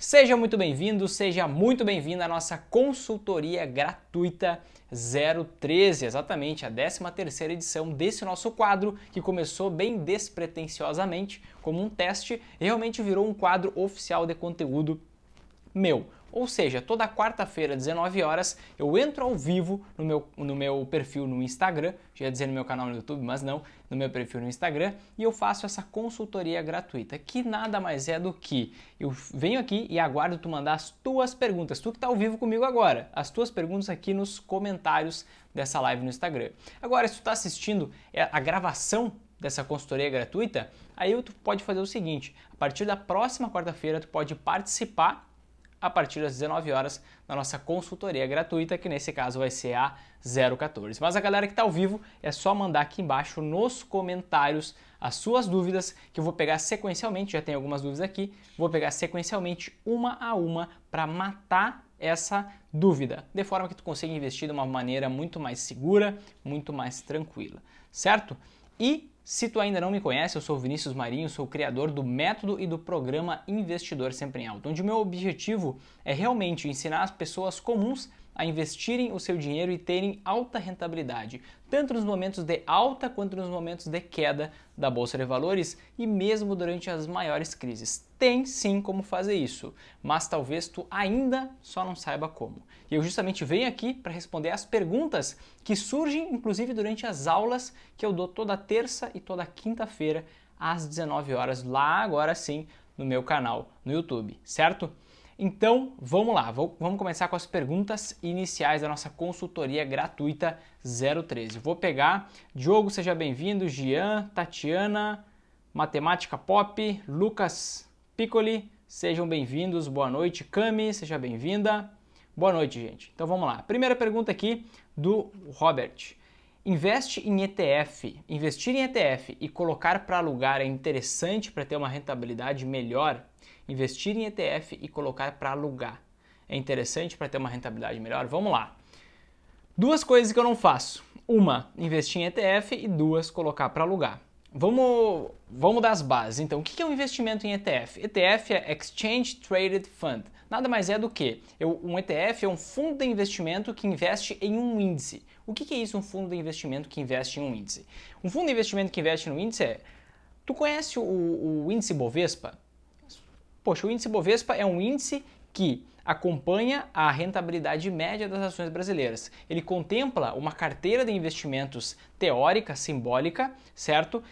Seja muito bem-vindo, seja muito bem-vinda à nossa consultoria gratuita 013, exatamente a 13ª edição desse nosso quadro que começou bem despretensiosamente como um teste e realmente virou um quadro oficial de conteúdo meu. Ou seja, toda quarta-feira, 19 horas, eu entro ao vivo no meu, no meu perfil no Instagram, já ia dizer no meu canal no YouTube, mas não, no meu perfil no Instagram, e eu faço essa consultoria gratuita, que nada mais é do que eu venho aqui e aguardo tu mandar as tuas perguntas, tu que está ao vivo comigo agora, as tuas perguntas aqui nos comentários dessa live no Instagram. Agora, se tu está assistindo é, a gravação dessa consultoria gratuita, aí tu pode fazer o seguinte, a partir da próxima quarta-feira tu pode participar a partir das 19 horas na nossa consultoria gratuita, que nesse caso vai ser a 014. Mas a galera que está ao vivo é só mandar aqui embaixo nos comentários as suas dúvidas, que eu vou pegar sequencialmente, já tem algumas dúvidas aqui, vou pegar sequencialmente uma a uma para matar essa dúvida, de forma que tu consiga investir de uma maneira muito mais segura, muito mais tranquila, certo? E se tu ainda não me conhece, eu sou Vinícius Marinho, sou criador do método e do programa Investidor Sempre em Alto, onde o meu objetivo é realmente ensinar as pessoas comuns a investirem o seu dinheiro e terem alta rentabilidade, tanto nos momentos de alta quanto nos momentos de queda da bolsa de valores e mesmo durante as maiores crises. Tem sim como fazer isso, mas talvez tu ainda só não saiba como. E eu justamente venho aqui para responder as perguntas que surgem inclusive durante as aulas que eu dou toda terça e toda quinta-feira às 19 horas lá agora sim no meu canal no YouTube, certo? Então, vamos lá, vamos começar com as perguntas iniciais da nossa consultoria gratuita 013. Vou pegar Diogo, seja bem-vindo, Gian, Tatiana, Matemática Pop, Lucas Piccoli, sejam bem-vindos, boa noite, Cami, seja bem-vinda. Boa noite, gente. Então vamos lá. Primeira pergunta aqui do Robert. Investe em ETF. Investir em ETF e colocar para alugar é interessante para ter uma rentabilidade melhor? investir em ETF e colocar para alugar. É interessante para ter uma rentabilidade melhor? Vamos lá. Duas coisas que eu não faço. Uma, investir em ETF e duas, colocar para alugar. Vamos, vamos das bases. Então, o que é um investimento em ETF? ETF é Exchange Traded Fund. Nada mais é do que eu, um ETF é um fundo de investimento que investe em um índice. O que é isso, um fundo de investimento que investe em um índice? Um fundo de investimento que investe no índice é. Tu conhece o, o índice Bovespa? Poxa, o índice Bovespa é um índice que acompanha a rentabilidade média das ações brasileiras. Ele contempla uma carteira de investimentos teórica, simbólica, certo?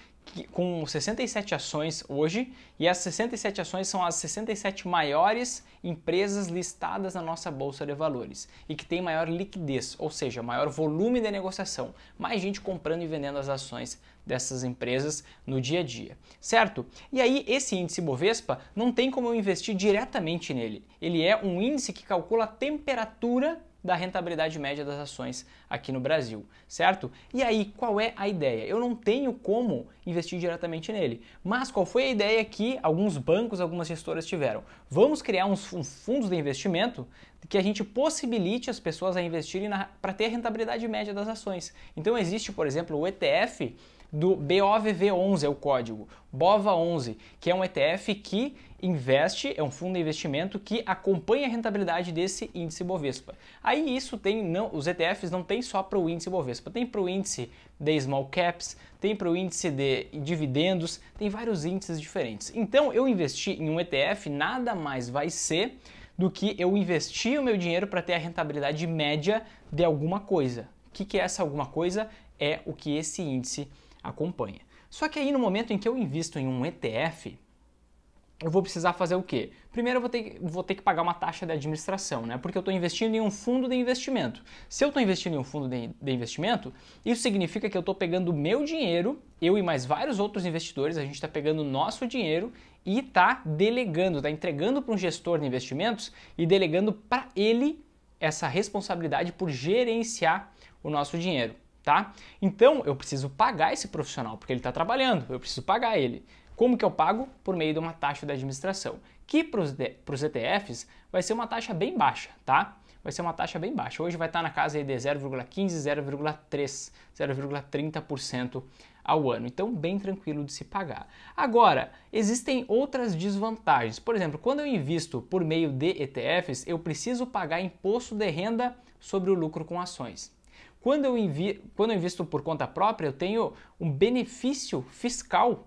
com 67 ações hoje, e as 67 ações são as 67 maiores empresas listadas na nossa bolsa de valores e que tem maior liquidez, ou seja, maior volume de negociação, mais gente comprando e vendendo as ações dessas empresas no dia a dia, certo? E aí esse índice Bovespa não tem como eu investir diretamente nele. Ele é um índice que calcula a temperatura da rentabilidade média das ações aqui no Brasil, certo? E aí, qual é a ideia? Eu não tenho como investir diretamente nele, mas qual foi a ideia que alguns bancos, algumas gestoras tiveram? Vamos criar uns fundos de investimento que a gente possibilite as pessoas a investirem para ter a rentabilidade média das ações. Então existe, por exemplo, o ETF do BOVV11 é o código, BOVA11, que é um ETF que investe, é um fundo de investimento que acompanha a rentabilidade desse índice Bovespa. Aí isso tem, não, os ETFs não tem só para o índice Bovespa, tem para o índice de small caps, tem para o índice de dividendos, tem vários índices diferentes. Então eu investi em um ETF, nada mais vai ser do que eu investir o meu dinheiro para ter a rentabilidade média de alguma coisa. O que, que é essa alguma coisa? É o que esse índice acompanha. Só que aí no momento em que eu invisto em um ETF, eu vou precisar fazer o quê? Primeiro eu vou ter, vou ter que pagar uma taxa de administração, né? Porque eu estou investindo em um fundo de investimento. Se eu estou investindo em um fundo de, de, investimento, isso significa que eu estou pegando o meu dinheiro, eu e mais vários outros investidores, a gente está pegando o nosso dinheiro e está delegando, está entregando para um gestor de investimentos e delegando para ele essa responsabilidade por gerenciar o nosso dinheiro tá? Então eu preciso pagar esse profissional porque ele está trabalhando, eu preciso pagar ele. Como que eu pago? Por meio de uma taxa de administração, que para os ETFs vai ser uma taxa bem baixa, tá? Vai ser uma taxa bem baixa. Hoje vai estar tá na casa de 0,15, 0,3, 0,30% ao ano. Então, bem tranquilo de se pagar. Agora, existem outras desvantagens. Por exemplo, quando eu invisto por meio de ETFs, eu preciso pagar imposto de renda sobre o lucro com ações. Quando eu, envi... Quando eu invisto por conta própria, eu tenho um benefício fiscal.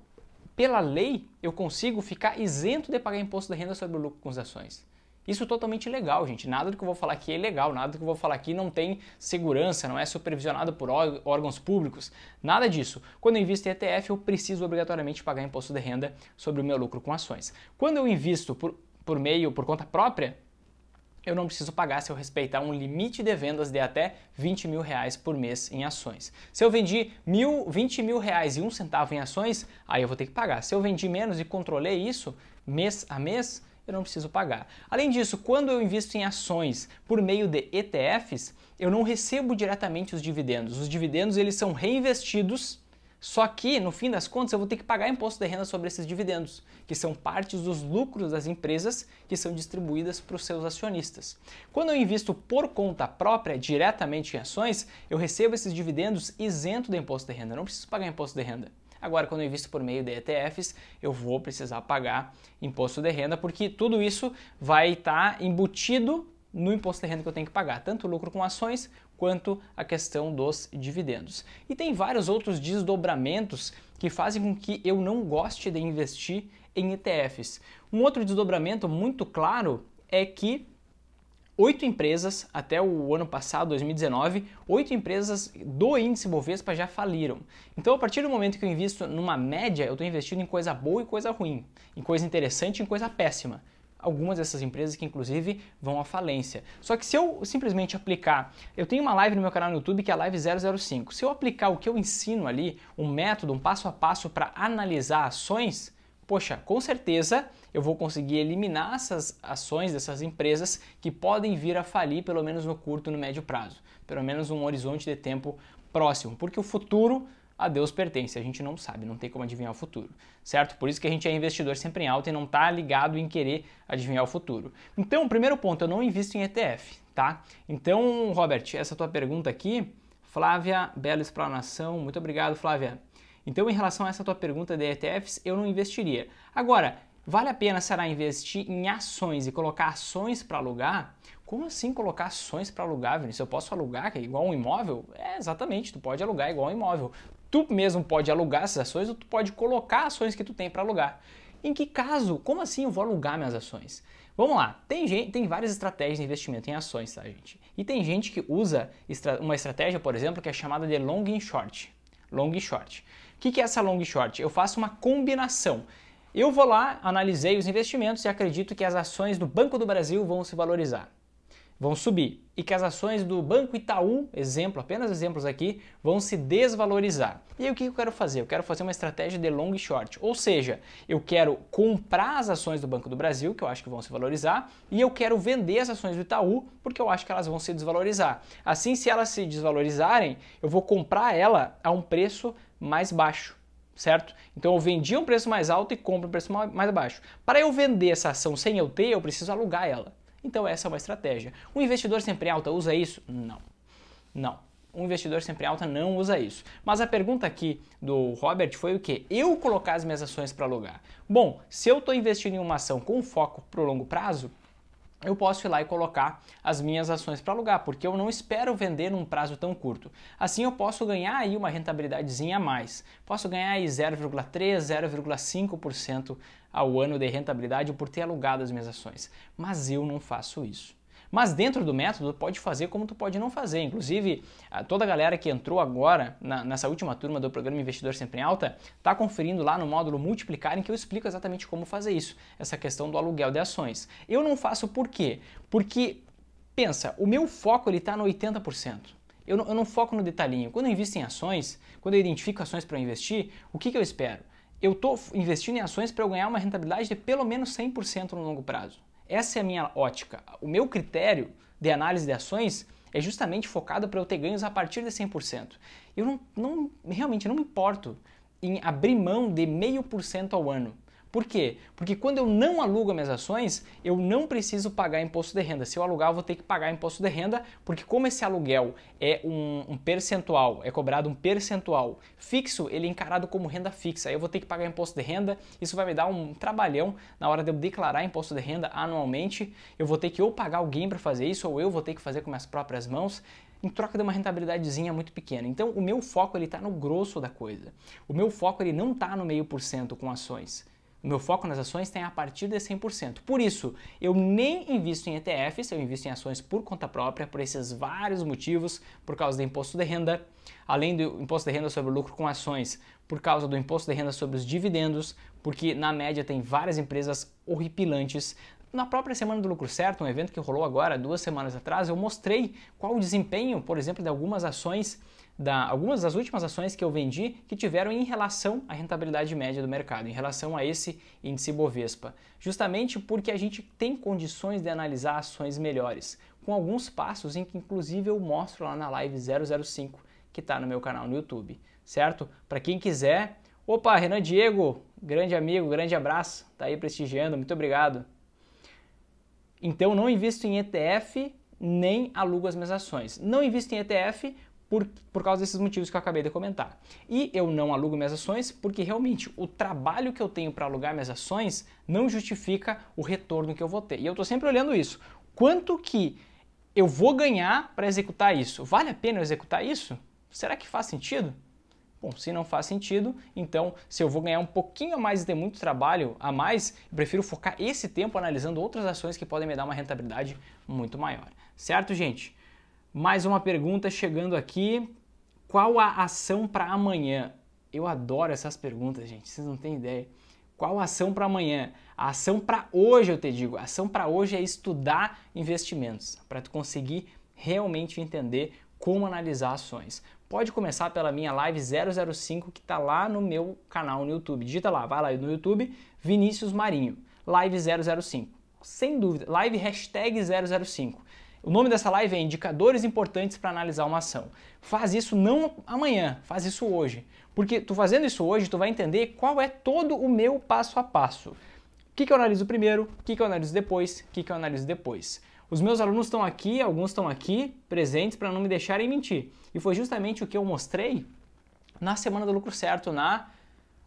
Pela lei, eu consigo ficar isento de pagar imposto de renda sobre o lucro com as ações. Isso é totalmente legal, gente. Nada do que eu vou falar aqui é legal, nada do que eu vou falar aqui não tem segurança, não é supervisionado por órgãos públicos, nada disso. Quando eu invisto em ETF, eu preciso obrigatoriamente pagar imposto de renda sobre o meu lucro com ações. Quando eu invisto por, por meio, por conta própria, eu não preciso pagar se eu respeitar um limite de vendas de até 20 mil reais por mês em ações. Se eu vendi mil, 20 mil reais e um centavo em ações, aí eu vou ter que pagar. Se eu vendi menos e controlei isso mês a mês, eu não preciso pagar. Além disso, quando eu invisto em ações por meio de ETFs, eu não recebo diretamente os dividendos. Os dividendos eles são reinvestidos só que, no fim das contas, eu vou ter que pagar imposto de renda sobre esses dividendos, que são partes dos lucros das empresas que são distribuídas para os seus acionistas. Quando eu invisto por conta própria, diretamente em ações, eu recebo esses dividendos isento do imposto de renda, eu não preciso pagar imposto de renda. Agora, quando eu invisto por meio de ETFs, eu vou precisar pagar imposto de renda, porque tudo isso vai estar tá embutido no imposto de renda que eu tenho que pagar, tanto lucro com ações quanto à questão dos dividendos. E tem vários outros desdobramentos que fazem com que eu não goste de investir em ETFs. Um outro desdobramento muito claro é que oito empresas até o ano passado, 2019, oito empresas do índice Bovespa já faliram. Então, a partir do momento que eu invisto numa média, eu estou investindo em coisa boa e coisa ruim, em coisa interessante e em coisa péssima algumas dessas empresas que inclusive vão à falência. Só que se eu simplesmente aplicar, eu tenho uma live no meu canal no YouTube que é a live 005. Se eu aplicar o que eu ensino ali, um método, um passo a passo para analisar ações, poxa, com certeza eu vou conseguir eliminar essas ações dessas empresas que podem vir a falir pelo menos no curto e no médio prazo, pelo menos um horizonte de tempo próximo, porque o futuro a Deus pertence, a gente não sabe, não tem como adivinhar o futuro, certo? Por isso que a gente é investidor sempre em alta e não está ligado em querer adivinhar o futuro. Então, o primeiro ponto, eu não invisto em ETF, tá? Então, Robert, essa tua pergunta aqui, Flávia, bela explanação, muito obrigado, Flávia. Então, em relação a essa tua pergunta de ETFs, eu não investiria. Agora, vale a pena será investir em ações e colocar ações para alugar? Como assim colocar ações para alugar, Vinícius? Eu posso alugar que é igual um imóvel? É, exatamente, tu pode alugar igual um imóvel. Tu mesmo pode alugar essas ações ou tu pode colocar ações que tu tem para alugar. Em que caso? Como assim eu vou alugar minhas ações? Vamos lá, tem, gente, tem várias estratégias de investimento em ações, tá, gente? E tem gente que usa uma estratégia, por exemplo, que é chamada de long and short. Long e short. O que, que é essa long e short? Eu faço uma combinação. Eu vou lá, analisei os investimentos e acredito que as ações do Banco do Brasil vão se valorizar vão subir e que as ações do Banco Itaú, exemplo, apenas exemplos aqui, vão se desvalorizar. E aí, o que eu quero fazer? Eu quero fazer uma estratégia de long short, ou seja, eu quero comprar as ações do Banco do Brasil, que eu acho que vão se valorizar, e eu quero vender as ações do Itaú, porque eu acho que elas vão se desvalorizar. Assim, se elas se desvalorizarem, eu vou comprar ela a um preço mais baixo certo? Então eu vendi um preço mais alto e compro um preço mais baixo. Para eu vender essa ação sem eu ter, eu preciso alugar ela. Então essa é uma estratégia. Um investidor sempre alta usa isso? Não. Não. Um investidor sempre alta não usa isso. Mas a pergunta aqui do Robert foi o que? Eu colocar as minhas ações para alugar. Bom, se eu estou investindo em uma ação com foco para o longo prazo, eu posso ir lá e colocar as minhas ações para alugar, porque eu não espero vender num prazo tão curto. Assim eu posso ganhar aí uma rentabilidadezinha a mais. Posso ganhar aí 0,3, 0,5% ao ano de rentabilidade por ter alugado as minhas ações. Mas eu não faço isso. Mas dentro do método, pode fazer como tu pode não fazer. Inclusive, toda a galera que entrou agora na, nessa última turma do programa Investidor Sempre em Alta, está conferindo lá no módulo Multiplicar, em que eu explico exatamente como fazer isso, essa questão do aluguel de ações. Eu não faço por quê? Porque, pensa, o meu foco ele está no 80%. Eu não, eu não, foco no detalhinho. Quando eu invisto em ações, quando eu identifico ações para investir, o que, que eu espero? Eu estou investindo em ações para eu ganhar uma rentabilidade de pelo menos 100% no longo prazo. Essa é a minha ótica. O meu critério de análise de ações é justamente focado para eu ter ganhos a partir de 100%. Eu não, não realmente não me importo em abrir mão de meio por cento ao ano. Por quê? Porque quando eu não alugo minhas ações, eu não preciso pagar imposto de renda. Se eu alugar, eu vou ter que pagar imposto de renda, porque como esse aluguel é um, um percentual, é cobrado um percentual fixo, ele é encarado como renda fixa. Aí eu vou ter que pagar imposto de renda, isso vai me dar um trabalhão na hora de eu declarar imposto de renda anualmente. Eu vou ter que ou pagar alguém para fazer isso, ou eu vou ter que fazer com minhas próprias mãos em troca de uma rentabilidadezinha muito pequena. Então, o meu foco ele está no grosso da coisa. O meu foco ele não está no meio por cento com ações. Meu foco nas ações tem a partir de 100%. Por isso, eu nem invisto em ETFs, eu invisto em ações por conta própria, por esses vários motivos, por causa do imposto de renda, além do imposto de renda sobre o lucro com ações, por causa do imposto de renda sobre os dividendos, porque na média tem várias empresas horripilantes. Na própria Semana do Lucro Certo, um evento que rolou agora, duas semanas atrás, eu mostrei qual o desempenho, por exemplo, de algumas ações da, algumas das últimas ações que eu vendi que tiveram em relação à rentabilidade média do mercado, em relação a esse índice Bovespa. Justamente porque a gente tem condições de analisar ações melhores, com alguns passos em que inclusive eu mostro lá na live 005 que está no meu canal no YouTube, certo? Para quem quiser, opa, Renan Diego, grande amigo, grande abraço, tá aí prestigiando, muito obrigado. Então não invisto em ETF nem alugo as minhas ações. Não invisto em ETF por, por causa desses motivos que eu acabei de comentar. E eu não alugo minhas ações porque realmente o trabalho que eu tenho para alugar minhas ações não justifica o retorno que eu vou ter. E eu estou sempre olhando isso. Quanto que eu vou ganhar para executar isso? Vale a pena eu executar isso? Será que faz sentido? Bom, se não faz sentido, então se eu vou ganhar um pouquinho a mais e ter muito trabalho a mais, eu prefiro focar esse tempo analisando outras ações que podem me dar uma rentabilidade muito maior. Certo, gente? Mais uma pergunta chegando aqui. Qual a ação para amanhã? Eu adoro essas perguntas, gente. Vocês não têm ideia. Qual a ação para amanhã? A ação para hoje, eu te digo. A ação para hoje é estudar investimentos, para tu conseguir realmente entender como analisar ações. Pode começar pela minha live 005 que está lá no meu canal no YouTube. Digita lá, vai lá no YouTube, Vinícius Marinho, live 005. Sem dúvida, live hashtag 005. O nome dessa live é Indicadores Importantes para Analisar uma Ação. Faz isso não amanhã, faz isso hoje. Porque tu fazendo isso hoje, tu vai entender qual é todo o meu passo a passo. O que, que eu analiso primeiro, o que, que eu analiso depois, o que, que eu analiso depois. Os meus alunos estão aqui, alguns estão aqui, presentes para não me deixarem mentir. E foi justamente o que eu mostrei na Semana do Lucro Certo, na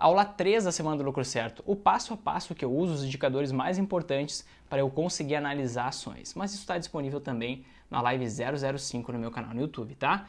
Aula 3 da Semana do Lucro Certo, o passo a passo que eu uso, os indicadores mais importantes para eu conseguir analisar ações. Mas isso está disponível também na live 005 no meu canal no YouTube, tá?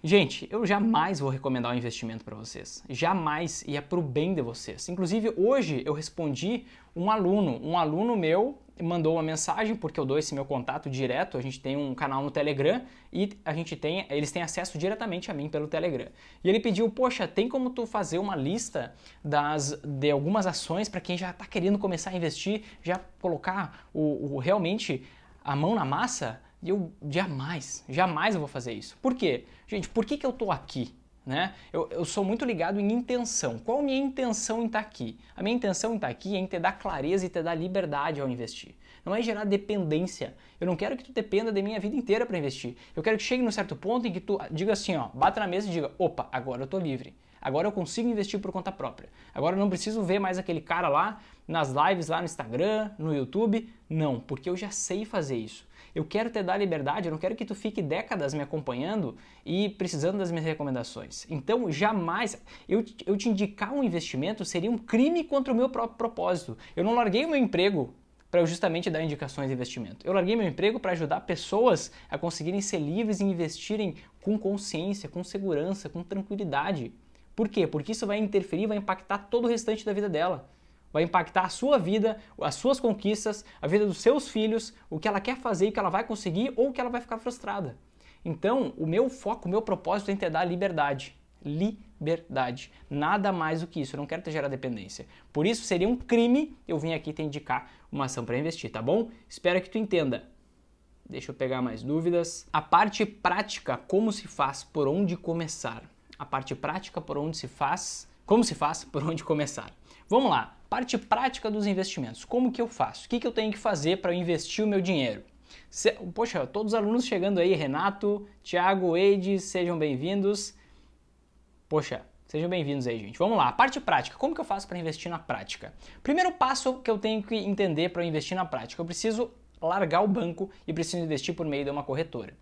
Gente, eu jamais vou recomendar um investimento para vocês. Jamais e é para o bem de vocês. Inclusive, hoje eu respondi um aluno, um aluno meu mandou uma mensagem, porque eu dou esse meu contato direto, a gente tem um canal no Telegram e a gente tem, eles têm acesso diretamente a mim pelo Telegram. E ele pediu, poxa, tem como tu fazer uma lista das, de algumas ações para quem já está querendo começar a investir, já colocar o, o realmente a mão na massa? E eu jamais, jamais eu vou fazer isso. Por quê? Gente, por que, que eu estou aqui? Né? Eu, eu, sou muito ligado em intenção. Qual a minha intenção em estar tá aqui? A minha intenção em estar tá aqui é em te dar clareza e te dar liberdade ao investir. Não é gerar dependência. Eu não quero que tu dependa de minha vida inteira para investir. Eu quero que chegue num certo ponto em que tu diga assim, ó, bata na mesa e diga, opa, agora eu tô livre. Agora eu consigo investir por conta própria. Agora eu não preciso ver mais aquele cara lá nas lives lá no Instagram, no YouTube. Não, porque eu já sei fazer isso eu quero te dar liberdade, eu não quero que tu fique décadas me acompanhando e precisando das minhas recomendações. Então, jamais eu, eu te indicar um investimento seria um crime contra o meu próprio propósito. Eu não larguei o meu emprego para eu justamente dar indicações de investimento. Eu larguei meu emprego para ajudar pessoas a conseguirem ser livres e investirem com consciência, com segurança, com tranquilidade. Por quê? Porque isso vai interferir, vai impactar todo o restante da vida dela vai impactar a sua vida, as suas conquistas, a vida dos seus filhos, o que ela quer fazer, o que ela vai conseguir ou o que ela vai ficar frustrada. Então, o meu foco, o meu propósito é te dar liberdade. Liberdade. Nada mais do que isso. Eu não quero te gerar dependência. Por isso, seria um crime eu vir aqui te indicar uma ação para investir, tá bom? Espero que tu entenda. Deixa eu pegar mais dúvidas. A parte prática, como se faz, por onde começar? A parte prática, por onde se faz, como se faz, por onde começar. Vamos lá. Parte prática dos investimentos. Como que eu faço? O que, que eu tenho que fazer para investir o meu dinheiro? Se, poxa, todos os alunos chegando aí, Renato, Thiago, Eide, sejam bem-vindos. Poxa, sejam bem-vindos aí, gente. Vamos lá, a parte prática. Como que eu faço para investir na prática? Primeiro passo que eu tenho que entender para investir na prática, eu preciso largar o banco e preciso investir por meio de uma corretora.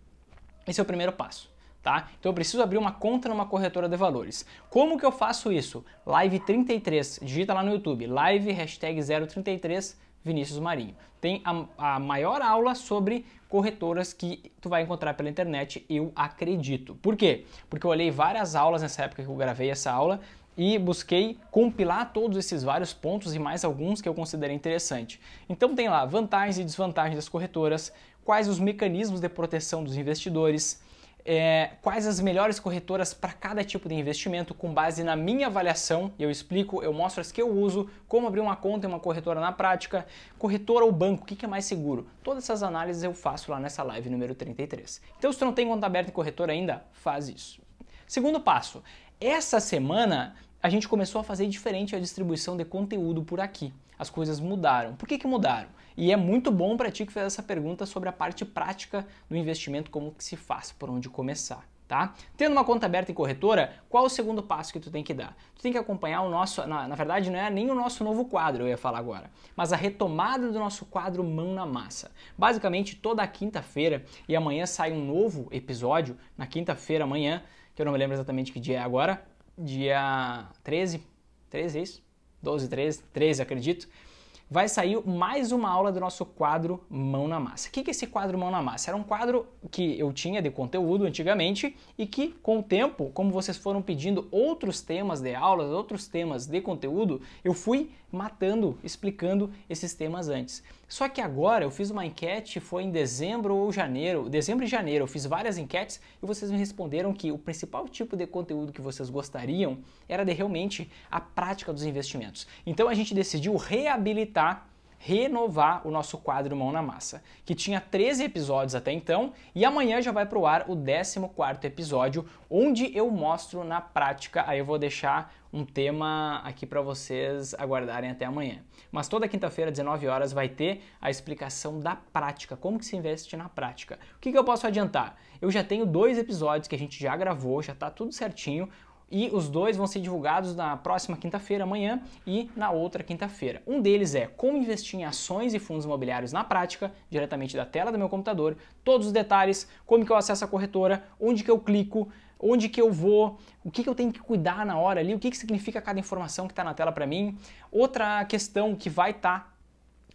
Esse é o primeiro passo tá? Então eu preciso abrir uma conta numa corretora de valores. Como que eu faço isso? Live 33, digita lá no YouTube, live hashtag 033 Vinícius Marinho. Tem a, a, maior aula sobre corretoras que tu vai encontrar pela internet, eu acredito. Por quê? Porque eu olhei várias aulas nessa época que eu gravei essa aula e busquei compilar todos esses vários pontos e mais alguns que eu considerei interessante. Então tem lá vantagens e desvantagens das corretoras, quais os mecanismos de proteção dos investidores, é, quais as melhores corretoras para cada tipo de investimento com base na minha avaliação. Eu explico, eu mostro as que eu uso, como abrir uma conta em uma corretora na prática, corretora ou banco, o que, que é mais seguro. Todas essas análises eu faço lá nessa live número 33. Então, se tu não tem conta aberta em corretora ainda, faz isso. Segundo passo, essa semana a gente começou a fazer diferente a distribuição de conteúdo por aqui as coisas mudaram. Por que, que mudaram? E é muito bom para ti que fez essa pergunta sobre a parte prática do investimento, como que se faz, por onde começar. Tá? Tendo uma conta aberta em corretora, qual o segundo passo que tu tem que dar? Tu tem que acompanhar o nosso, na, na, verdade não é nem o nosso novo quadro, eu ia falar agora, mas a retomada do nosso quadro Mão na Massa. Basicamente toda quinta-feira e amanhã sai um novo episódio, na quinta-feira amanhã, que eu não me lembro exatamente que dia é agora, dia 13, 13 é isso? 12, 13, 13 acredito, vai sair mais uma aula do nosso quadro Mão na Massa. O que é esse quadro Mão na Massa? Era um quadro que eu tinha de conteúdo antigamente e que, com o tempo, como vocês foram pedindo outros temas de aulas, outros temas de conteúdo, eu fui matando, explicando esses temas antes. Só que agora eu fiz uma enquete, foi em dezembro ou janeiro, dezembro e janeiro, eu fiz várias enquetes e vocês me responderam que o principal tipo de conteúdo que vocês gostariam era de realmente a prática dos investimentos. Então a gente decidiu reabilitar renovar o nosso quadro Mão na Massa, que tinha 13 episódios até então, e amanhã já vai para o ar o 14 episódio, onde eu mostro na prática, aí eu vou deixar um tema aqui para vocês aguardarem até amanhã. Mas toda quinta-feira, 19 horas, vai ter a explicação da prática, como que se investe na prática. O que, que eu posso adiantar? Eu já tenho dois episódios que a gente já gravou, já está tudo certinho e os dois vão ser divulgados na próxima quinta-feira, amanhã, e na outra quinta-feira. Um deles é como investir em ações e fundos imobiliários na prática, diretamente da tela do meu computador, todos os detalhes, como que eu acesso a corretora, onde que eu clico, onde que eu vou, o que, que eu tenho que cuidar na hora ali, o que, que significa cada informação que está na tela para mim. Outra questão que vai estar,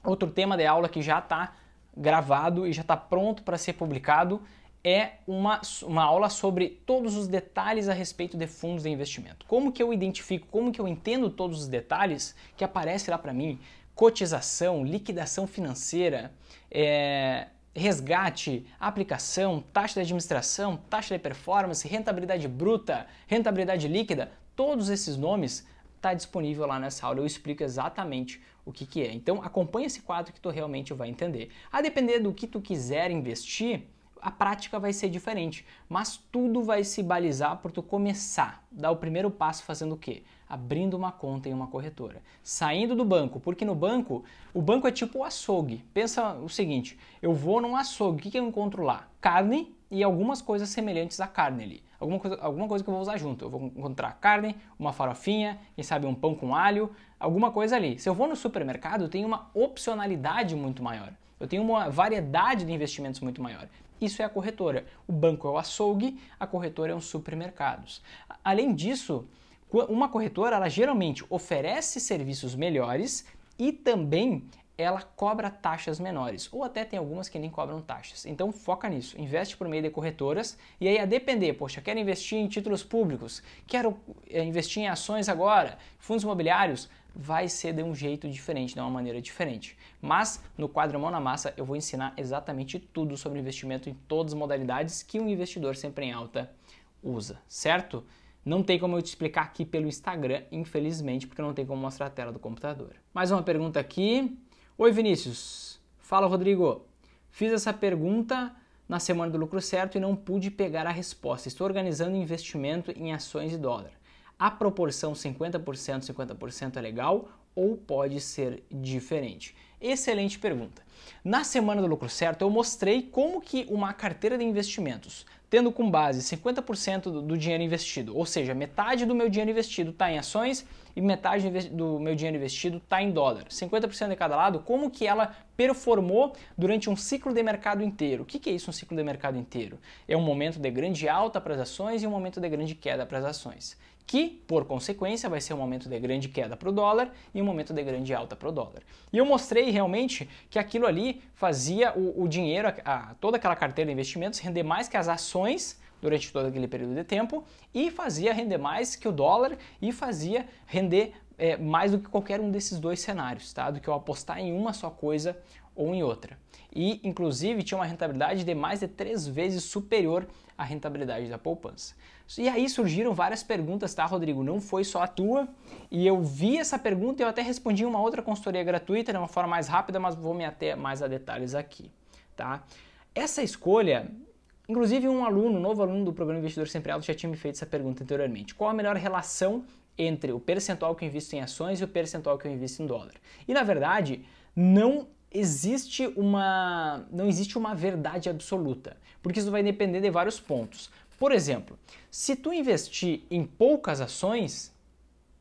tá, outro tema de aula que já está gravado e já está pronto para ser publicado é uma, uma aula sobre todos os detalhes a respeito de fundos de investimento. Como que eu identifico, como que eu entendo todos os detalhes que aparecem lá para mim, cotização, liquidação financeira, é, resgate, aplicação, taxa de administração, taxa de performance, rentabilidade bruta, rentabilidade líquida, todos esses nomes está disponível lá nessa aula, eu explico exatamente o que, que é. Então acompanha esse quadro que tu realmente vai entender. A depender do que tu quiser investir, a prática vai ser diferente, mas tudo vai se balizar por tu começar, dar o primeiro passo fazendo o quê? abrindo uma conta em uma corretora, saindo do banco, porque no banco, o banco é tipo o açougue. Pensa o seguinte, eu vou num açougue, o que, que eu encontro lá? Carne e algumas coisas semelhantes à carne ali. Alguma coisa, alguma coisa que eu vou usar junto. Eu vou encontrar carne, uma farofinha, quem sabe um pão com alho, alguma coisa ali. Se eu vou no supermercado, eu tenho uma opcionalidade muito maior. Eu tenho uma variedade de investimentos muito maior. Isso é a corretora. O banco é o açougue, a corretora é um supermercados. Além disso, uma corretora ela geralmente oferece serviços melhores e também ela cobra taxas menores, ou até tem algumas que nem cobram taxas. Então foca nisso, investe por meio de corretoras e aí a depender, poxa, quero investir em títulos públicos, quero eh, investir em ações agora, fundos imobiliários, vai ser de um jeito diferente, de uma maneira diferente. Mas no quadro Mão na Massa eu vou ensinar exatamente tudo sobre investimento em todas as modalidades que um investidor sempre em alta usa, certo? Não tem como eu te explicar aqui pelo Instagram, infelizmente, porque não tem como mostrar a tela do computador. Mais uma pergunta aqui. Oi, Vinícius. Fala, Rodrigo. Fiz essa pergunta na semana do lucro certo e não pude pegar a resposta. Estou organizando investimento em ações e dólar. A proporção 50% 50% é legal ou pode ser diferente? Excelente pergunta. Na semana do lucro certo eu mostrei como que uma carteira de investimentos tendo como base 50% do, do dinheiro investido, ou seja, metade do meu dinheiro investido está em ações e metade do meu dinheiro investido está em dólar. 50% de cada lado, como que ela performou durante um ciclo de mercado inteiro. O que, que é isso, um ciclo de mercado inteiro? É um momento de grande alta para as ações e um momento de grande queda para as ações que, por consequência, vai ser um momento de grande queda para o dólar e um momento de grande alta para o dólar. E eu mostrei realmente que aquilo ali fazia o, o dinheiro, a, a, toda aquela carteira de investimentos, render mais que as ações durante todo aquele período de tempo e fazia render mais que o dólar e fazia render é, mais do que qualquer um desses dois cenários, tá? Do que eu apostar em uma só coisa ou em outra. E, inclusive, tinha uma rentabilidade de mais de três vezes superior à rentabilidade da poupança. E aí surgiram várias perguntas, tá, Rodrigo? Não foi só a tua. E eu vi essa pergunta e eu até respondi uma outra consultoria gratuita de uma forma mais rápida, mas vou me ater mais a detalhes aqui, tá? Essa escolha, inclusive um aluno, um novo aluno do programa Investidor Sempre Alto já tinha me feito essa pergunta anteriormente. Qual a melhor relação entre o percentual que eu invisto em ações e o percentual que eu invisto em dólar? E na verdade, não existe uma não existe uma verdade absoluta, porque isso vai depender de vários pontos. Por exemplo, se tu investir em poucas ações,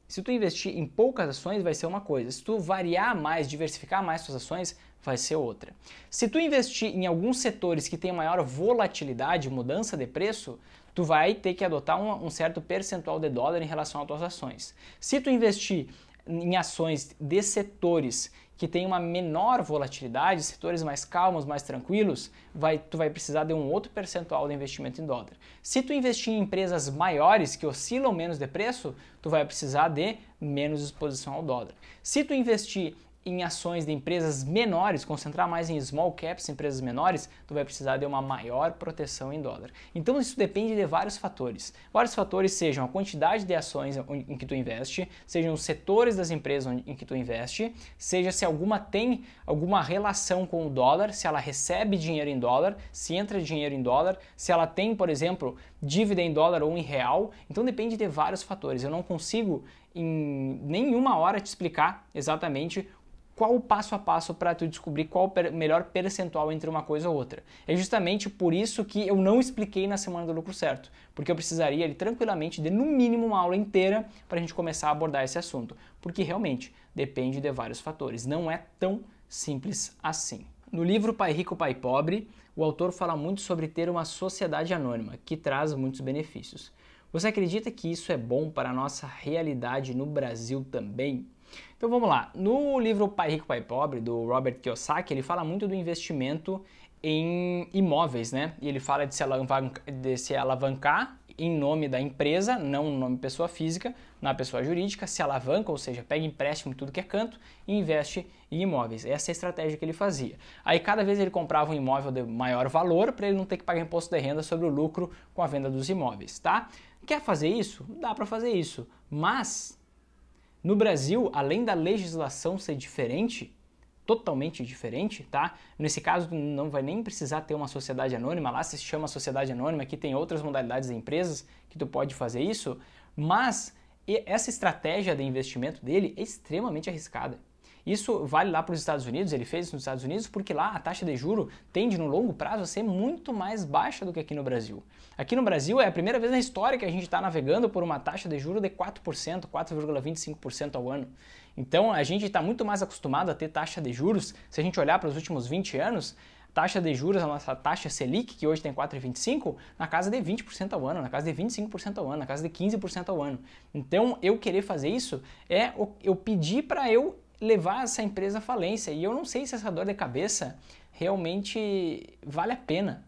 se tu investir em poucas ações vai ser uma coisa. Se tu variar mais, diversificar mais suas ações, vai ser outra. Se tu investir em alguns setores que têm maior volatilidade, mudança de preço, tu vai ter que adotar um, um certo percentual de dólar em relação às tuas ações. Se tu investir em ações de setores que tem uma menor volatilidade, setores mais calmos, mais tranquilos, vai, tu vai precisar de um outro percentual de investimento em dólar. Se tu investir em empresas maiores que oscilam menos de preço, tu vai precisar de menos exposição ao dólar. Se tu investir em ações de empresas menores, concentrar mais em small caps, empresas menores, tu vai precisar de uma maior proteção em dólar. Então isso depende de vários fatores. Vários fatores sejam a quantidade de ações em que tu investe, sejam os setores das empresas em que tu investe, seja se alguma tem alguma relação com o dólar, se ela recebe dinheiro em dólar, se entra dinheiro em dólar, se ela tem, por exemplo, dívida em dólar ou em real. Então depende de vários fatores. Eu não consigo em nenhuma hora te explicar exatamente qual o passo a passo para tu descobrir qual o per melhor percentual entre uma coisa ou outra. É justamente por isso que eu não expliquei na semana do lucro certo, porque eu precisaria ali, tranquilamente de no mínimo uma aula inteira para a gente começar a abordar esse assunto, porque realmente depende de vários fatores, não é tão simples assim. No livro Pai Rico, Pai Pobre, o autor fala muito sobre ter uma sociedade anônima, que traz muitos benefícios. Você acredita que isso é bom para a nossa realidade no Brasil também? Então vamos lá. No livro Pai Rico, Pai Pobre, do Robert Kiyosaki, ele fala muito do investimento em imóveis, né? E ele fala de se, de se alavancar em nome da empresa, não no nome pessoa física, na pessoa jurídica, se alavanca, ou seja, pega empréstimo em tudo que é canto e investe em imóveis. Essa é a estratégia que ele fazia. Aí cada vez ele comprava um imóvel de maior valor para ele não ter que pagar imposto de renda sobre o lucro com a venda dos imóveis, tá? Quer fazer isso? Dá para fazer isso, mas no Brasil, além da legislação ser diferente, totalmente diferente, tá? Nesse caso, não vai nem precisar ter uma sociedade anônima, lá se chama sociedade anônima, aqui tem outras modalidades de empresas que tu pode fazer isso, mas essa estratégia de investimento dele é extremamente arriscada. Isso vale lá para os Estados Unidos, ele fez isso nos Estados Unidos porque lá a taxa de juro tende no longo prazo a ser muito mais baixa do que aqui no Brasil. Aqui no Brasil é a primeira vez na história que a gente está navegando por uma taxa de juro de 4%, 4,25% ao ano. Então a gente está muito mais acostumado a ter taxa de juros. Se a gente olhar para os últimos 20 anos, taxa de juros, a nossa taxa Selic, que hoje tem 4,25, na casa de 20% ao ano, na casa de 25% ao ano, na casa de 15% ao ano. Então, eu querer fazer isso é eu pedir para eu levar essa empresa à falência. E eu não sei se essa dor de cabeça realmente vale a pena.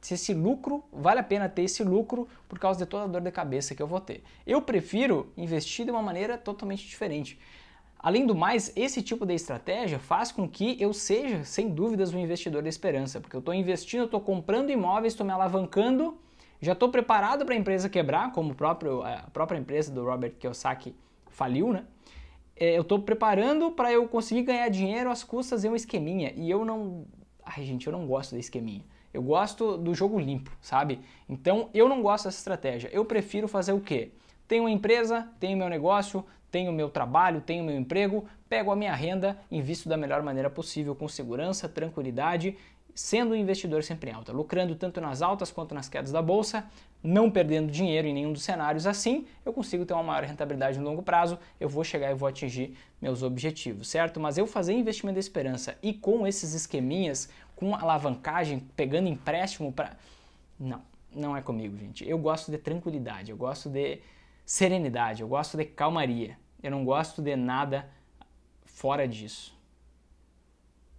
Se esse lucro, vale a pena ter esse lucro por causa de toda a dor de cabeça que eu vou ter. Eu prefiro investir de uma maneira totalmente diferente. Além do mais, esse tipo de estratégia faz com que eu seja, sem dúvidas, um investidor de esperança, porque eu estou investindo, estou comprando imóveis, estou me alavancando, já estou preparado para a empresa quebrar, como próprio, a própria empresa do Robert Kiyosaki faliu, né? É, eu estou preparando para eu conseguir ganhar dinheiro às custas de um esqueminha. E eu não. Ai, gente, eu não gosto da esqueminha. Eu gosto do jogo limpo, sabe? Então eu não gosto dessa estratégia. Eu prefiro fazer o quê? Tenho uma empresa, tenho meu negócio, tenho meu trabalho, tenho meu emprego, pego a minha renda, invisto da melhor maneira possível, com segurança, tranquilidade sendo um investidor sempre em alta, lucrando tanto nas altas quanto nas quedas da bolsa, não perdendo dinheiro em nenhum dos cenários, assim eu consigo ter uma maior rentabilidade no longo prazo, eu vou chegar e vou atingir meus objetivos, certo? Mas eu fazer investimento da esperança e com esses esqueminhas, com alavancagem, pegando empréstimo para. Não, não é comigo, gente. Eu gosto de tranquilidade, eu gosto de serenidade, eu gosto de calmaria. Eu não gosto de nada fora disso.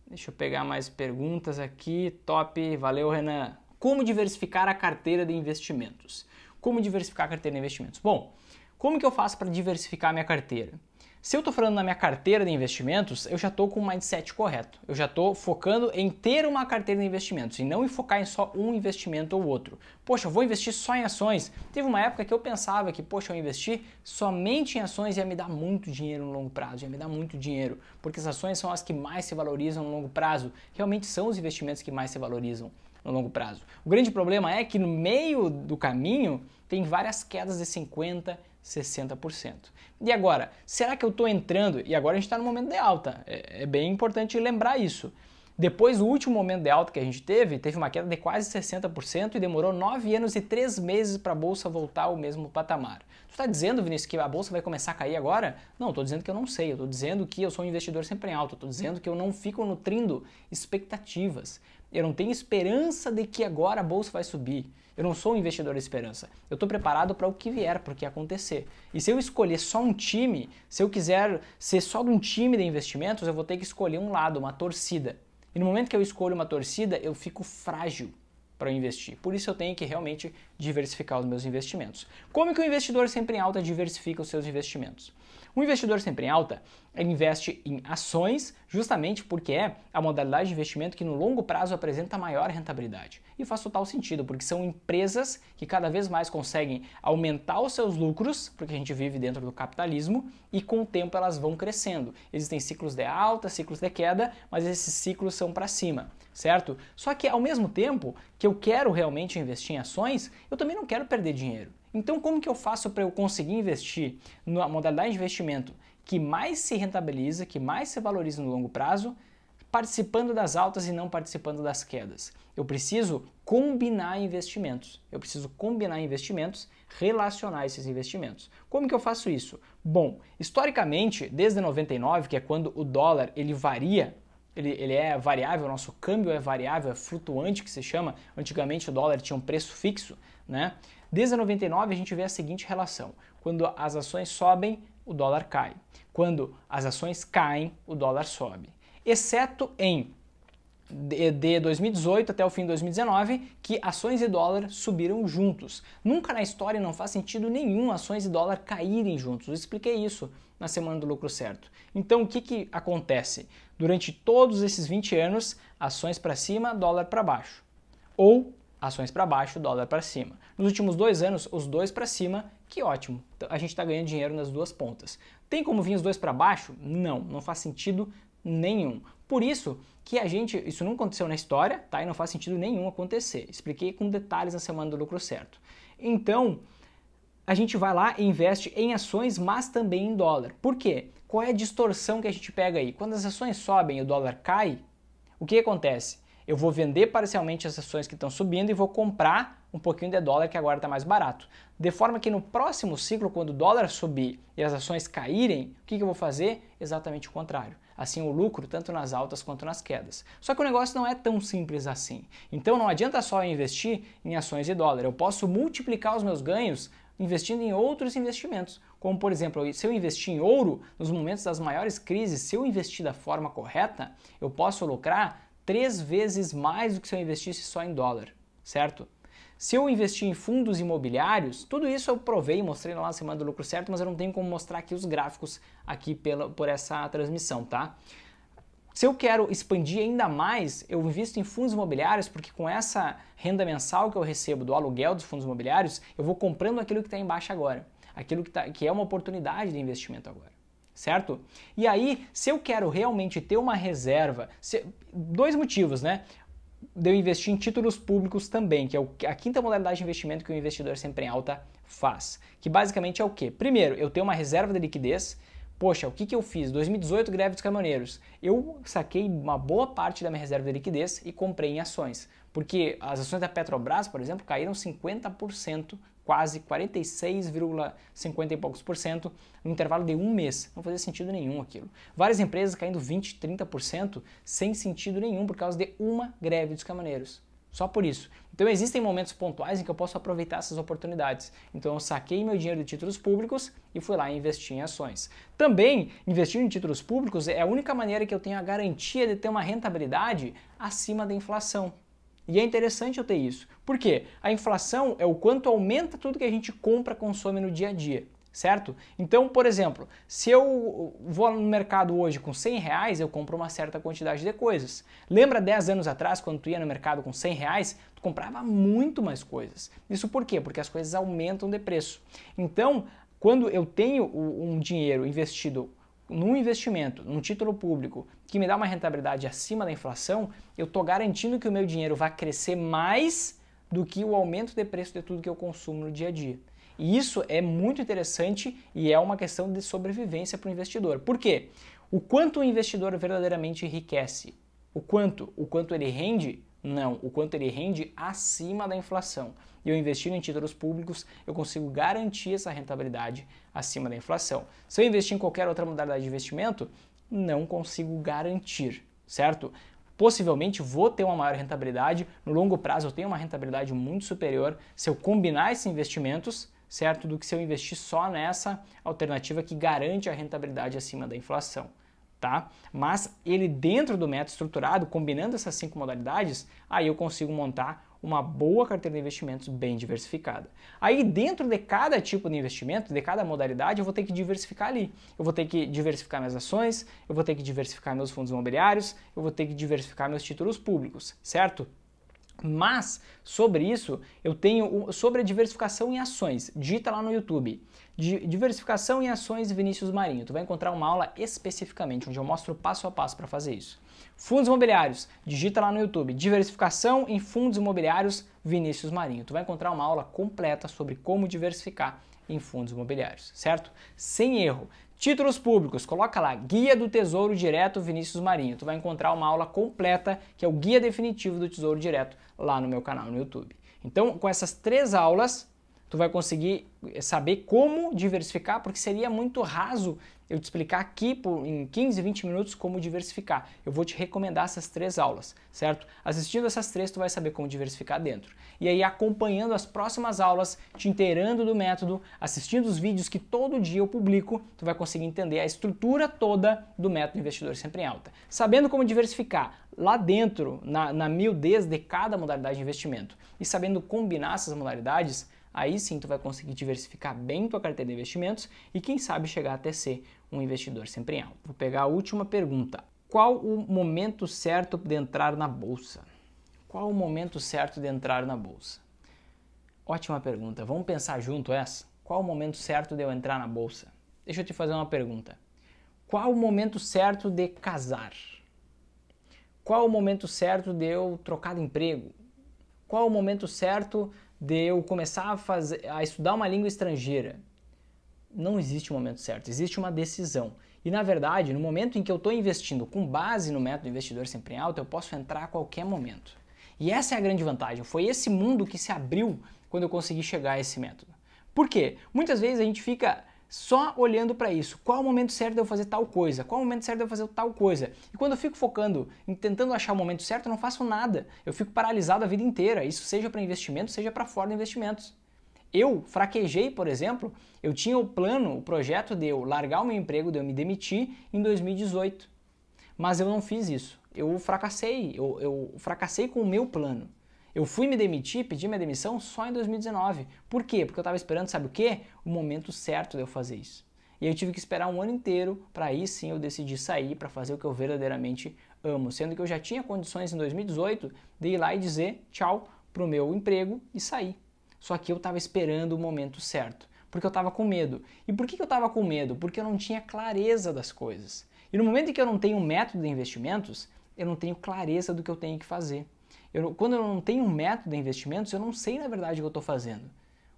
Deixa eu pegar mais perguntas aqui. Top, valeu, Renan. Como diversificar a carteira de investimentos? Como diversificar a carteira de investimentos? Bom, como que eu faço para diversificar minha carteira? Se eu estou falando na minha carteira de investimentos, eu já estou com o mindset correto. Eu já estou focando em ter uma carteira de investimentos e não em focar em só um investimento ou outro. Poxa, eu vou investir só em ações. Teve uma época que eu pensava que, poxa, eu investir somente em ações ia me dar muito dinheiro no longo prazo, ia me dar muito dinheiro, porque as ações são as que mais se valorizam no longo prazo. Realmente são os investimentos que mais se valorizam no longo prazo. O grande problema é que no meio do caminho tem várias quedas de 50, 60%. E agora, será que eu estou entrando? E agora a gente está no momento de alta. É, é, bem importante lembrar isso. Depois do último momento de alta que a gente teve, teve uma queda de quase 60% e demorou 9 anos e 3 meses para a bolsa voltar ao mesmo patamar. Tu está dizendo, Vinícius, que a bolsa vai começar a cair agora? Não, estou dizendo que eu não sei. Estou dizendo que eu sou um investidor sempre em alta. Estou dizendo que eu não fico nutrindo expectativas. Eu não tenho esperança de que agora a bolsa vai subir. Eu não sou um investidor de esperança. Eu estou preparado para o que vier, para o que acontecer. E se eu escolher só um time, se eu quiser ser só de um time de investimentos, eu vou ter que escolher um lado, uma torcida. E no momento que eu escolho uma torcida, eu fico frágil para investir. Por isso eu tenho que realmente diversificar os meus investimentos. Como que o investidor sempre em alta diversifica os seus investimentos? O investidor sempre em alta, ele investe em ações, justamente porque é a modalidade de investimento que no longo prazo apresenta maior rentabilidade. E faz total sentido, porque são empresas que cada vez mais conseguem aumentar os seus lucros, porque a gente vive dentro do capitalismo, e com o tempo elas vão crescendo. Existem ciclos de alta, ciclos de queda, mas esses ciclos são para cima, certo? Só que ao mesmo tempo que eu quero realmente investir em ações, eu também não quero perder dinheiro. Então, como que eu faço para eu conseguir investir na modalidade de investimento que mais se rentabiliza, que mais se valoriza no longo prazo, participando das altas e não participando das quedas. Eu preciso combinar investimentos. Eu preciso combinar investimentos, relacionar esses investimentos. Como que eu faço isso? Bom, historicamente, desde 99, que é quando o dólar ele varia, ele, ele é variável, nosso câmbio é variável, é flutuante que se chama. Antigamente o dólar tinha um preço fixo, né? Desde 99 a gente vê a seguinte relação: quando as ações sobem, o dólar cai. Quando as ações caem, o dólar sobe. Exceto em de 2018 até o fim de 2019 que ações e dólar subiram juntos. Nunca na história não faz sentido nenhum ações e dólar caírem juntos. Eu expliquei isso na semana do lucro certo. Então o que, que acontece? Durante todos esses 20 anos, ações para cima, dólar para baixo. Ou ações para baixo, dólar para cima. Nos últimos dois anos, os dois para cima que ótimo, então, a gente está ganhando dinheiro nas duas pontas. Tem como vir os dois para baixo? Não, não faz sentido nenhum. Por isso que a gente, isso não aconteceu na história, tá? E não faz sentido nenhum acontecer. Expliquei com detalhes na semana do lucro certo. Então, a gente vai lá e investe em ações, mas também em dólar. Por quê? Qual é a distorção que a gente pega aí? Quando as ações sobem e o dólar cai, o que acontece? Eu vou vender parcialmente as ações que estão subindo e vou comprar um pouquinho de dólar que agora está mais barato. De forma que no próximo ciclo, quando o dólar subir e as ações caírem, o que, que eu vou fazer? Exatamente o contrário. Assim, o lucro tanto nas altas quanto nas quedas. Só que o negócio não é tão simples assim. Então, não adianta só investir em ações e dólar. Eu posso multiplicar os meus ganhos investindo em outros investimentos, como por exemplo, se eu investir em ouro, nos momentos das maiores crises, se eu investir da forma correta, eu posso lucrar três vezes mais do que se eu investisse só em dólar, certo? Se eu investir em fundos imobiliários, tudo isso eu provei, mostrei lá na semana do lucro certo, mas eu não tenho como mostrar aqui os gráficos aqui pela, por essa transmissão, tá? Se eu quero expandir ainda mais, eu invisto em fundos imobiliários, porque com essa renda mensal que eu recebo do aluguel dos fundos imobiliários, eu vou comprando aquilo que está embaixo agora, aquilo que, tá, que é uma oportunidade de investimento agora certo? E aí, se eu quero realmente ter uma reserva, se, dois motivos, né? de eu investir em títulos públicos também, que é a quinta modalidade de investimento que o investidor sempre em alta faz. Que basicamente é o quê? Primeiro, eu tenho uma reserva de liquidez. Poxa, o que, que eu fiz? 2018, greve dos caminhoneiros. Eu saquei uma boa parte da minha reserva de liquidez e comprei em ações. Porque as ações da Petrobras, por exemplo, caíram 50% quase 46,50 e poucos por cento no intervalo de um mês. Não fazia sentido nenhum aquilo. Várias empresas caindo 20, 30% sem sentido nenhum por causa de uma greve dos caminhoneiros. Só por isso. Então existem momentos pontuais em que eu posso aproveitar essas oportunidades. Então eu saquei meu dinheiro de títulos públicos e fui lá investir em ações. Também investir em títulos públicos é a única maneira que eu tenho a garantia de ter uma rentabilidade acima da inflação. E é interessante eu ter isso, por quê? A inflação é o quanto aumenta tudo que a gente compra, consome no dia a dia certo? Então, por exemplo, se eu vou no mercado hoje com 100 reais, eu compro uma certa quantidade de coisas. Lembra 10 anos atrás, quando tu ia no mercado com 100 reais, tu comprava muito mais coisas. Isso por quê? Porque as coisas aumentam de preço. Então, quando eu tenho um dinheiro investido num investimento, num título público, que me dá uma rentabilidade acima da inflação, eu estou garantindo que o meu dinheiro vai crescer mais do que o aumento de preço de tudo que eu consumo no dia a dia. E isso é muito interessante e é uma questão de sobrevivência para o investidor. Por quê? O quanto o investidor verdadeiramente enriquece? O quanto? O quanto ele rende? Não, o quanto ele rende acima da inflação. E eu investindo em títulos públicos, eu consigo garantir essa rentabilidade acima da inflação. Se eu investir em qualquer outra modalidade de investimento, não consigo garantir, certo? possivelmente vou ter uma maior rentabilidade, no longo prazo eu tenho uma rentabilidade muito superior se eu combinar esses investimentos, certo? Do que se eu investir só nessa alternativa que garante a rentabilidade acima da inflação. Tá? Mas ele dentro do método estruturado, combinando essas cinco modalidades, aí eu consigo montar uma boa carteira de investimentos bem diversificada. Aí dentro de cada tipo de investimento, de cada modalidade, eu vou ter que diversificar ali. Eu vou ter que diversificar minhas ações, eu vou ter que diversificar meus fundos imobiliários, eu vou ter que diversificar meus títulos públicos, certo? Mas sobre isso, eu tenho sobre a diversificação em ações. Digita lá no YouTube. Diversificação em ações Vinícius Marinho. Tu vai encontrar uma aula especificamente onde eu mostro passo a passo para fazer isso. Fundos imobiliários, digita lá no YouTube, diversificação em fundos imobiliários Vinícius Marinho. Tu vai encontrar uma aula completa sobre como diversificar em fundos imobiliários, certo? Sem erro. Títulos públicos, coloca lá Guia do Tesouro Direto Vinícius Marinho. Tu vai encontrar uma aula completa que é o guia definitivo do Tesouro Direto lá no meu canal no YouTube. Então, com essas três aulas, tu vai conseguir saber como diversificar, porque seria muito raso eu te explicar aqui por, em 15, 20 minutos como diversificar. Eu vou te recomendar essas três aulas, certo? Assistindo essas três, tu vai saber como diversificar dentro. E aí, acompanhando as próximas aulas, te inteirando do método, assistindo os vídeos que todo dia eu publico, tu vai conseguir entender a estrutura toda do método investidor sempre em alta. Sabendo como diversificar lá dentro, na, na miudez de cada modalidade de investimento, e sabendo combinar essas modalidades, aí sim tu vai conseguir diversificar bem tua carteira de investimentos e quem sabe chegar até ser um investidor sempre alto. Vou pegar a última pergunta. Qual o momento certo de entrar na bolsa? Qual o momento certo de entrar na bolsa? Ótima pergunta. Vamos pensar junto essa? Qual o momento certo de eu entrar na bolsa? Deixa eu te fazer uma pergunta. Qual o momento certo de casar? Qual o momento certo de eu trocar de emprego? Qual o momento certo de eu começar a, fazer, a estudar uma língua estrangeira. Não existe um momento certo, existe uma decisão. E na verdade, no momento em que eu estou investindo com base no método investidor sempre em alta, eu posso entrar a qualquer momento. E essa é a grande vantagem. Foi esse mundo que se abriu quando eu consegui chegar a esse método. Por quê? Muitas vezes a gente fica só olhando para isso. Qual o momento certo de eu fazer tal coisa? Qual o momento certo de eu fazer tal coisa? E quando eu fico focando em tentando achar o momento certo, eu não faço nada. Eu fico paralisado a vida inteira. Isso seja para investimento, seja para fora de investimentos. Eu fraquejei, por exemplo, eu tinha o plano, o projeto de eu largar o meu emprego, de eu me demitir em 2018. Mas eu não fiz isso. Eu fracassei, eu, eu fracassei com o meu plano. Eu fui me demitir, pedi minha demissão só em 2019. Por quê? Porque eu estava esperando, sabe o quê? O momento certo de eu fazer isso. E eu tive que esperar um ano inteiro para aí sim eu decidir sair para fazer o que eu verdadeiramente amo, sendo que eu já tinha condições em 2018 de ir lá e dizer tchau pro meu emprego e sair. Só que eu estava esperando o momento certo, porque eu estava com medo. E por que eu estava com medo? Porque eu não tinha clareza das coisas. E no momento em que eu não tenho um método de investimentos, eu não tenho clareza do que eu tenho que fazer. Eu, quando eu não tenho um método de investimentos, eu não sei na verdade o que eu estou fazendo.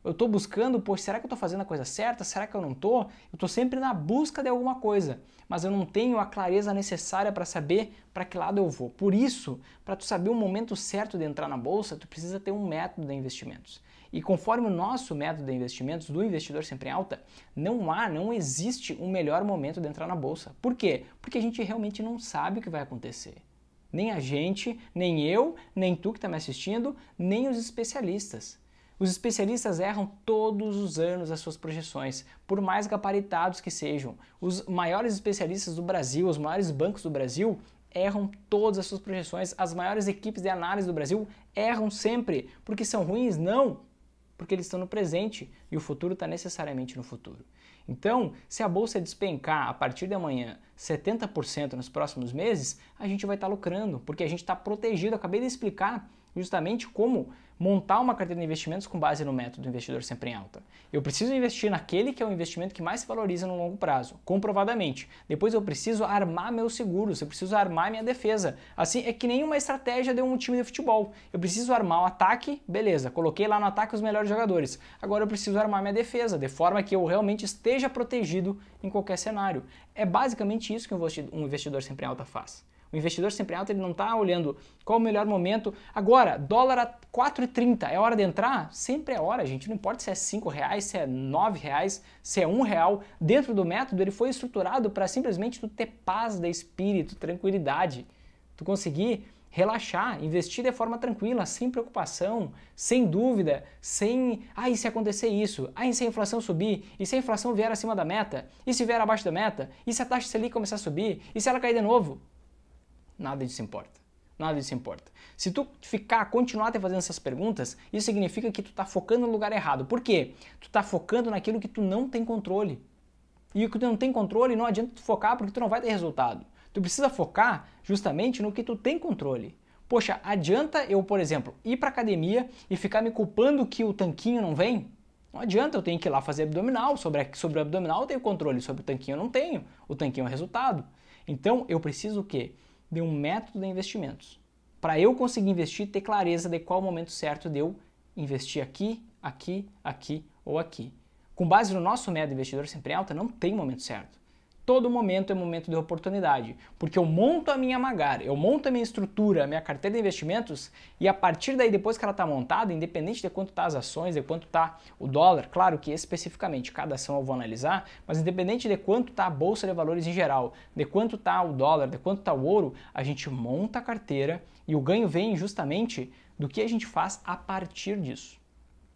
Eu estou buscando, pois será que eu estou fazendo a coisa certa? Será que eu não estou? Eu estou sempre na busca de alguma coisa, mas eu não tenho a clareza necessária para saber para que lado eu vou. Por isso, para tu saber o momento certo de entrar na bolsa, tu precisa ter um método de investimentos. E conforme o nosso método de investimentos do investidor sempre em alta, não há, não existe um melhor momento de entrar na bolsa. Por quê? Porque a gente realmente não sabe o que vai acontecer. Nem a gente, nem eu, nem tu que está me assistindo, nem os especialistas. Os especialistas erram todos os anos as suas projeções, por mais gabaritados que sejam. Os maiores especialistas do Brasil, os maiores bancos do Brasil, erram todas as suas projeções. As maiores equipes de análise do Brasil erram sempre, porque são ruins? Não, porque eles estão no presente e o futuro está necessariamente no futuro. Então, se a bolsa despencar a partir de amanhã 70% nos próximos meses, a gente vai estar tá lucrando, porque a gente está protegido. acabei de explicar justamente como montar uma carteira de investimentos com base no método investidor sempre em alta. Eu preciso investir naquele que é o investimento que mais se valoriza no longo prazo, comprovadamente. Depois eu preciso armar meus seguros, eu preciso armar minha defesa. Assim é que nenhuma estratégia de um time de futebol. Eu preciso armar o ataque, beleza, coloquei lá no ataque os melhores jogadores. Agora eu preciso armar minha defesa, de forma que eu realmente esteja protegido em qualquer cenário. É basicamente isso que um investidor sempre em alta faz. O investidor sempre alto ele não está olhando qual o melhor momento. Agora, dólar a 4,30, é hora de entrar? Sempre é hora, gente. Não importa se é 5 reais, se é 9 reais, se é 1 real. Dentro do método, ele foi estruturado para simplesmente tu ter paz de espírito, tranquilidade. Tu conseguir relaxar, investir de forma tranquila, sem preocupação, sem dúvida, sem, ah, e se acontecer isso? Ah, e se a inflação subir? E se a inflação vier acima da meta? E se vier abaixo da meta? E se a taxa Selic começar a subir? E se ela cair de novo? Nada disso importa. Nada disso importa. Se tu ficar, continuar te fazendo essas perguntas, isso significa que tu tá focando no lugar errado. Por quê? Tu tá focando naquilo que tu não tem controle. E o que tu não tem controle, não adianta tu focar porque tu não vai ter resultado. Tu precisa focar justamente no que tu tem controle. Poxa, adianta eu, por exemplo, ir para academia e ficar me culpando que o tanquinho não vem? Não adianta, eu tenho que ir lá fazer abdominal. Sobre, sobre o abdominal eu tenho controle, sobre o tanquinho eu não tenho. O tanquinho é o resultado. Então eu preciso o quê? de um método de investimentos. Para eu conseguir investir, ter clareza de qual momento certo de eu investir aqui, aqui, aqui ou aqui. Com base no nosso método investidor sempre alta, não tem momento certo todo momento é momento de oportunidade, porque eu monto a minha magar, eu monto a minha estrutura, a minha carteira de investimentos e a partir daí depois que ela está montada, independente de quanto tá as ações, de quanto tá o dólar, claro que especificamente cada ação eu vou analisar, mas independente de quanto tá a bolsa de valores em geral, de quanto tá o dólar, de quanto tá o ouro, a gente monta a carteira e o ganho vem justamente do que a gente faz a partir disso.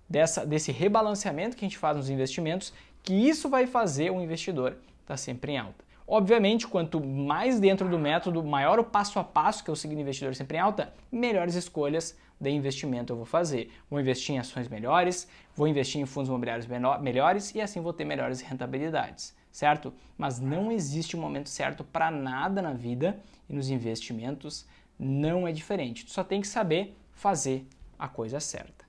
Dessa, desse rebalanceamento que a gente faz nos investimentos, que isso vai fazer o investidor está sempre em alta. Obviamente, quanto mais dentro do método, maior o passo a passo que eu sigo no investidor sempre em alta, melhores escolhas de investimento eu vou fazer. Vou investir em ações melhores, vou investir em fundos imobiliários melhores e assim vou ter melhores rentabilidades, certo? Mas não existe um momento certo para nada na vida e nos investimentos não é diferente. Tu só tem que saber fazer a coisa certa.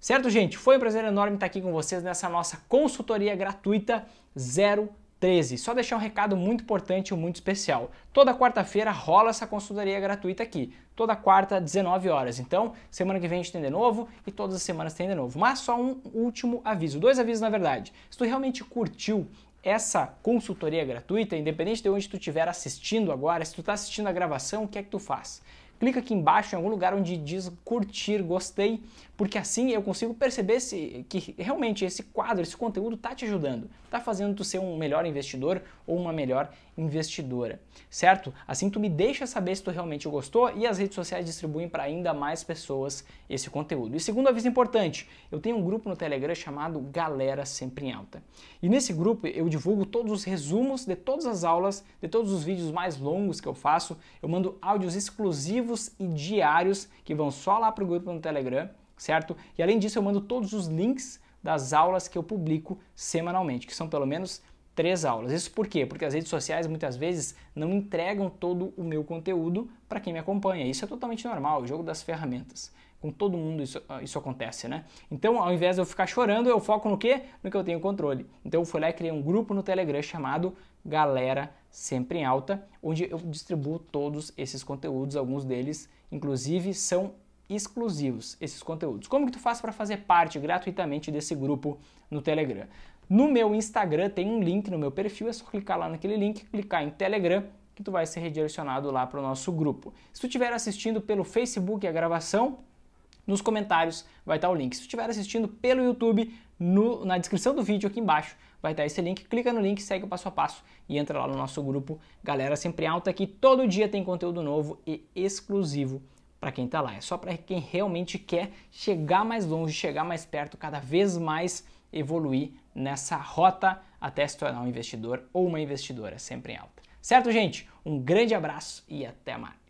Certo, gente? Foi um prazer enorme estar aqui com vocês nessa nossa consultoria gratuita zero 13. Só deixar um recado muito importante e muito especial. Toda quarta-feira rola essa consultoria gratuita aqui. Toda quarta, 19 horas. Então, semana que vem a gente tem de novo e todas as semanas tem de novo. Mas só um último aviso, dois avisos na verdade. Se tu realmente curtiu essa consultoria gratuita, independente de onde tu estiver assistindo agora, se tu está assistindo a gravação, o que é que tu faz? clica aqui embaixo em algum lugar onde diz curtir, gostei, porque assim eu consigo perceber se, que realmente esse quadro, esse conteúdo está te ajudando, está fazendo tu ser um melhor investidor ou uma melhor investidora, certo? Assim tu me deixa saber se tu realmente gostou e as redes sociais distribuem para ainda mais pessoas esse conteúdo. E segundo aviso importante, eu tenho um grupo no Telegram chamado Galera Sempre em Alta. E nesse grupo eu divulgo todos os resumos de todas as aulas, de todos os vídeos mais longos que eu faço, eu mando áudios exclusivos e diários que vão só lá pro grupo no Telegram, certo? E além disso eu mando todos os links das aulas que eu publico semanalmente, que são pelo menos três aulas. Isso por quê? Porque as redes sociais muitas vezes não entregam todo o meu conteúdo para quem me acompanha. Isso é totalmente normal, o jogo das ferramentas. Com todo mundo isso, ah, isso acontece, né? Então, ao invés de eu ficar chorando, eu foco no quê? No que eu tenho controle. Então, eu fui lá e criei um grupo no Telegram chamado Galera Sempre em Alta, onde eu distribuo todos esses conteúdos, alguns deles, inclusive, são exclusivos esses conteúdos. Como que tu faz para fazer parte gratuitamente desse grupo no Telegram? No meu Instagram tem um link no meu perfil, é só clicar lá naquele link, clicar em Telegram que tu vai ser redirecionado lá para o nosso grupo. Se tu estiver assistindo pelo Facebook a gravação, nos comentários vai estar tá o link. Se tu estiver assistindo pelo YouTube, no, na descrição do vídeo aqui embaixo vai estar tá esse link. Clica no link, segue o passo a passo e entra lá no nosso grupo Galera Sempre Alta, aqui, todo dia tem conteúdo novo e exclusivo para quem está lá. É só para quem realmente quer chegar mais longe, chegar mais perto, cada vez mais evoluir nessa rota até se tornar um investidor ou uma investidora sempre em alta. Certo, gente? Um grande abraço e até mais.